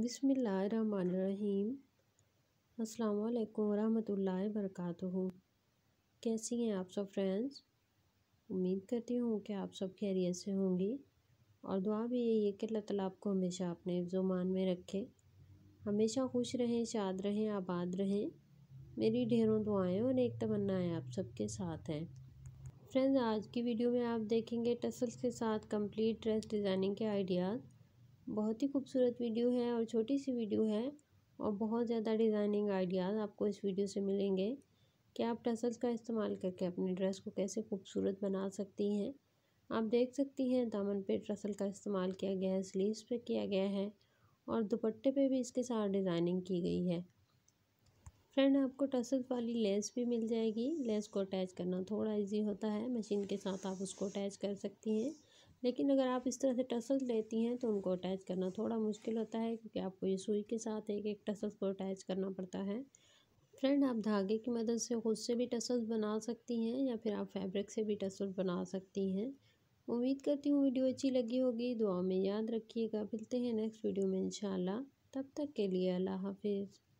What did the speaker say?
बिसमीम अल्लाम वरहमतुल्लाहि वरक कैसी हैं आप सब फ्रेंड्स उम्मीद करती हूँ कि आप सब खैरियत से होंगी और दुआ भी यही है कि अल्लाह तला आपको हमेशा अपने ज़ुमान में रखे हमेशा खुश रहें शाद रहें आबाद रहें मेरी ढेरों दुआएं और एक तमन्नाएं आप सबके साथ हैं फ्रेंड्स आज की वीडियो में आप देखेंगे टसल्स के साथ कंप्लीट ड्रेस डिज़ाइनिंग के आइडियाज़ बहुत ही खूबसूरत वीडियो है और छोटी सी वीडियो है और बहुत ज़्यादा डिज़ाइनिंग आइडियाज़ आपको इस वीडियो से मिलेंगे कि आप टसल्स का इस्तेमाल करके अपने ड्रेस को कैसे खूबसूरत बना सकती हैं आप देख सकती हैं दामन पे टसल का इस्तेमाल किया गया है स्लीव्स पे किया गया है और दुपट्टे पे भी इसके साथ डिज़ाइनिंग की गई है फ्रेंड आपको टसल वाली लेस भी मिल जाएगी लेस को अटैच करना थोड़ा ईजी होता है मशीन के साथ आप उसको अटैच कर सकती हैं लेकिन अगर आप इस तरह से टसल लेती हैं तो उनको अटैच करना थोड़ा मुश्किल होता है क्योंकि आपको ये सुई के साथ एक एक टसल्स को अटैच करना पड़ता है फ्रेंड आप धागे की मदद से खुद से भी टसल्स बना सकती हैं या फिर आप फैब्रिक से भी टसल्स बना सकती हैं उम्मीद करती हूँ वीडियो अच्छी लगी होगी दुआ में याद रखिएगा मिलते हैं नेक्स्ट वीडियो में इंशाल्लाह तब तक के लिए अल्लाह हाफिज़